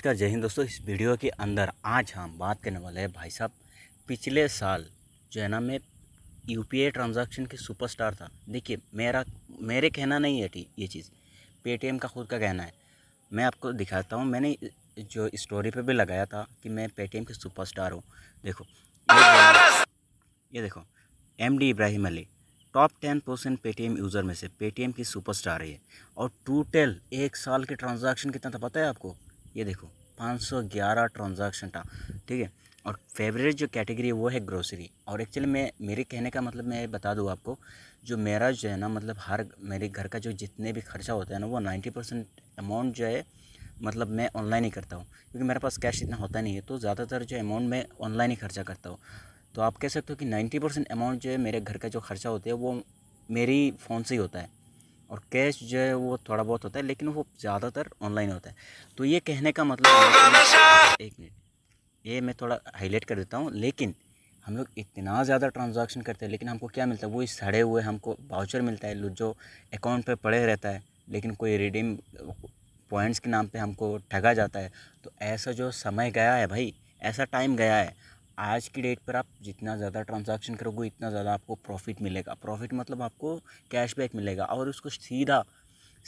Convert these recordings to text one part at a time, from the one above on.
नमस्कार जय हिंद दोस्तों इस वीडियो के अंदर आज हम बात करने वाले हैं भाई साहब पिछले साल जो है ना मैं यू पी आई ट्रांजेक्शन के सुपरस्टार था देखिए मेरा मेरे कहना नहीं है ये चीज़ पेटीएम का खुद का कहना है मैं आपको दिखाता हूँ मैंने जो स्टोरी पे भी लगाया था कि मैं पेटीएम के सुपर स्टार हूँ देखो ये, देखो M D Ibrahim Ali top ten percent Paytm user में से पेटीएम की सुपरस्टार है और टोटल एक साल के ट्रांजैक्शन कितना था पता है आपको ये देखो 511 ट्रांजैक्शन था ठीक है और फेवरेट जो कैटेगरी है वो है ग्रोसरी और एक्चुअली मैं मेरे कहने का मतलब मैं बता दूँ आपको जो मेरा जो है ना मतलब हर मेरे घर का जो जितने भी खर्चा होता है ना वो नाइन्टी परसेंट अमाउंट जो है मतलब मैं ऑनलाइन ही करता हूँ क्योंकि मेरे पास कैश इतना होता नहीं है तो ज़्यादातर जो अमाउंट मैं ऑनलाइन ही खर्चा करता हूँ तो आप कह सकते हो कि नाइन्टी परसेंट अमाउंट जो है मेरे घर का जो खर्चा होता है वो मेरी फ़ोन से ही होता है और कैश जो है वो थोड़ा बहुत होता है लेकिन वो ज़्यादातर ऑनलाइन होता है तो ये कहने का मतलब एक मिनट ये मैं थोड़ा हाईलाइट कर देता हूँ लेकिन हम लोग इतना ज़्यादा ट्रांजैक्शन करते हैं लेकिन हमको क्या मिलता है वो सड़े हुए हमको बाउचर मिलता है जो अकाउंट पर पड़े रहता है लेकिन कोई रिडीम पॉइंट्स के नाम पर हमको ठगा जाता है तो ऐसा जो समय गया है भाई ऐसा टाइम गया है आज की डेट पर आप जितना ज़्यादा ट्रांजैक्शन करोगे इतना ज़्यादा आपको प्रॉफिट मिलेगा प्रॉफिट मतलब आपको कैशबैक मिलेगा और उसको सीधा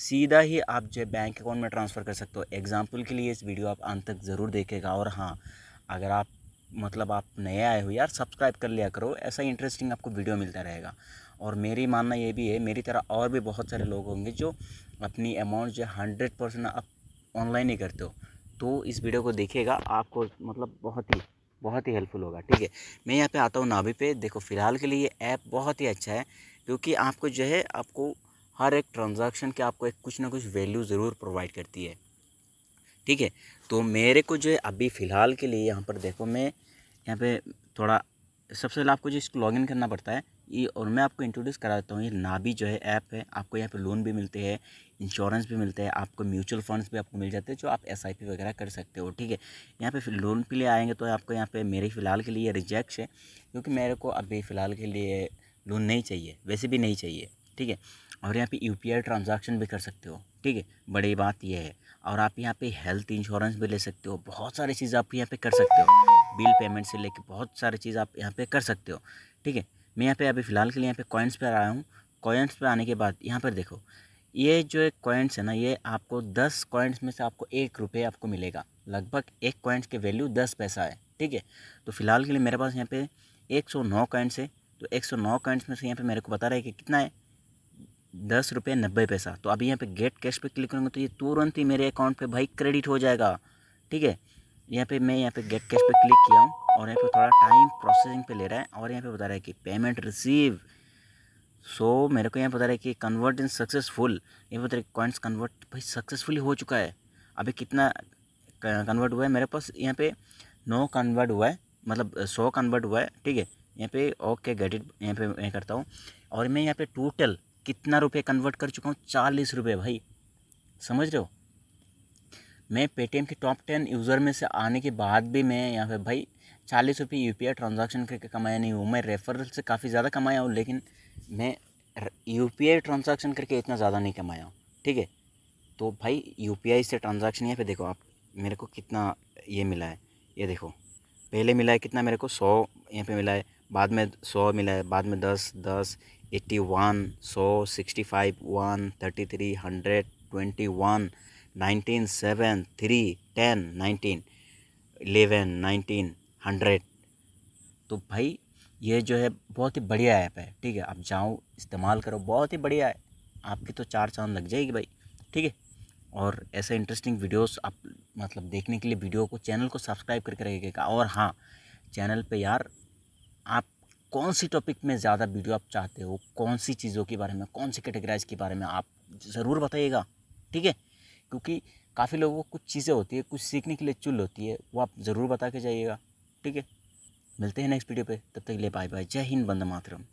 सीधा ही आप जो बैंक अकाउंट में ट्रांसफ़र कर सकते हो एग्जाम्पल के लिए इस वीडियो आप अंत तक ज़रूर देखेगा और हाँ अगर आप मतलब आप नए आए हो यार सब्सक्राइब कर लिया करो ऐसा इंटरेस्टिंग आपको वीडियो मिलता रहेगा और मेरी मानना ये भी है मेरी तरह और भी बहुत सारे लोग होंगे जो अपनी अमाउंट जो हंड्रेड परसेंट आप ऑनलाइन ही करते हो तो इस वीडियो को देखेगा आपको मतलब बहुत ही बहुत ही हेल्पफुल होगा ठीक है मैं यहाँ पे आता हूँ नाभी पे देखो फ़िलहाल के लिए ऐप बहुत ही अच्छा है क्योंकि आपको जो है आपको हर एक ट्रांजैक्शन के आपको एक कुछ ना कुछ वैल्यू ज़रूर प्रोवाइड करती है ठीक है तो मेरे को जो है अभी फ़िलहाल के लिए यहाँ पर देखो मैं यहाँ पे थोड़ा सबसे पहले आपको जो इसको लॉगिन करना पड़ता है ये और मैं आपको इंट्रोड्यूस करा देता हूँ ये नाबी जो है ऐप है आपको यहाँ पे लोन भी मिलते हैं इंश्योरेंस भी मिलते हैं आपको म्यूचुअल फंड्स भी आपको मिल जाते हैं जो आप एस वगैरह कर सकते हो ठीक है यहाँ पे फिर लोन के लिए आएंगे तो आपको यहाँ पे मेरे फ़िलहाल के लिए रिजेक्ट है क्योंकि मेरे को अभी फ़िलहाल के लिए लोन नहीं चाहिए वैसे भी नहीं चाहिए ठीक है और यहाँ पर यू पी ट्रांजेक्शन भी कर सकते हो ठीक है बड़ी बात यह है और आप यहाँ पर हेल्थ इंश्योरेंस भी ले सकते हो बहुत सारी चीज़ आप यहाँ पर कर सकते हो बिल पेमेंट से लेकर बहुत सारी चीज़ आप यहाँ पर कर सकते हो ठीक है मैं यहाँ पे अभी फ़िलहाल के लिए यहाँ पे कॉइन्स पर आया हूँ कॉइन्स पर आने के बाद यहाँ पर देखो ये जो एक कॉइन्स है ना ये आपको दस कॉइन्स में से आपको एक रुपये आपको मिलेगा लगभग एक कॉइन्स के वैल्यू दस पैसा है ठीक है तो फिलहाल के लिए मेरे पास यहाँ पे एक सौ नौ कॉइन्स है तो एक सौ नौ कॉइन्स में से यहाँ पे मेरे को बता रहा है कि कितना है दस रुपये नब्बे पैसा तो अभी यहाँ पे गेट कैश पे क्लिक करूँगा तो ये तुरंत ही मेरे अकाउंट पे भाई क्रेडिट हो जाएगा ठीक है यहाँ पे मैं यहाँ पे गेट कैश पे क्लिक किया हूँ और यहाँ पे थोड़ा टाइम प्रोसेसिंग पे ले रहा है और यहाँ पे बता रहा है कि पेमेंट रिसीव सो so, मेरे को यहाँ बता रहा है कि कन्वर्ट इन सक्सेसफुल ये बता रहा है कॉइन्स कन्वर्ट भाई सक्सेसफुली हो चुका है अभी कितना कन्वर्ट हुआ है मेरे पास यहाँ पे नो कन्वर्ट हुआ है मतलब सौ कन्वर्ट हुआ है ठीक है यहाँ पे ओके गेट इट यहाँ पे मैं करता हूँ और मैं यहाँ पे टोटल कितना रुपये कन्वर्ट कर चुका हूँ चालीस रुपये भाई समझ रहे हो मैं पेटीएम के टॉप टेन यूज़र में से आने के बाद भी मैं यहाँ पे भाई चालीस रुपये यू पी आई ट्रांजेक्शन करके कमाया नहीं हूँ मैं रेफरल से काफ़ी ज़्यादा कमाया हूँ लेकिन मैं यू पी आई ट्रांजेक्शन करके इतना ज़्यादा नहीं कमाया हूँ ठीक है तो भाई यू पी आई से ट्रांजेक्शन यहाँ पर देखो आप मेरे को कितना ये मिला है ये देखो पहले मिला है कितना मेरे को सौ यहाँ पे मिला है बाद में सौ मिला है बाद में दस दस एट्टी वन सौ sixty five one thirty three hundred twenty one nineteen seven three ten nineteen eleven nineteen hundred तो भाई ये जो है बहुत ही बढ़िया ऐप है ठीक है आप जाओ इस्तेमाल करो बहुत ही बढ़िया है आपकी तो चार चांद लग जाएगी भाई ठीक है और ऐसे इंटरेस्टिंग वीडियोस आप मतलब देखने के लिए वीडियो को चैनल को सब्सक्राइब करके रखिएगा और हाँ चैनल पे यार आप कौन सी टॉपिक में ज़्यादा वीडियो आप चाहते हो कौन सी चीज़ों के बारे में कौन सी कैटेगराइज के बारे में आप ज़रूर बताइएगा ठीक है क्योंकि काफ़ी लोगों को कुछ चीज़ें होती है कुछ सीखने के लिए चुल होती है वो आप ज़रूर बता के जाइएगा ठीक है मिलते हैं नेक्स्ट वीडियो पे तब तक ले बाय बाय जय हिंद बंद मातरम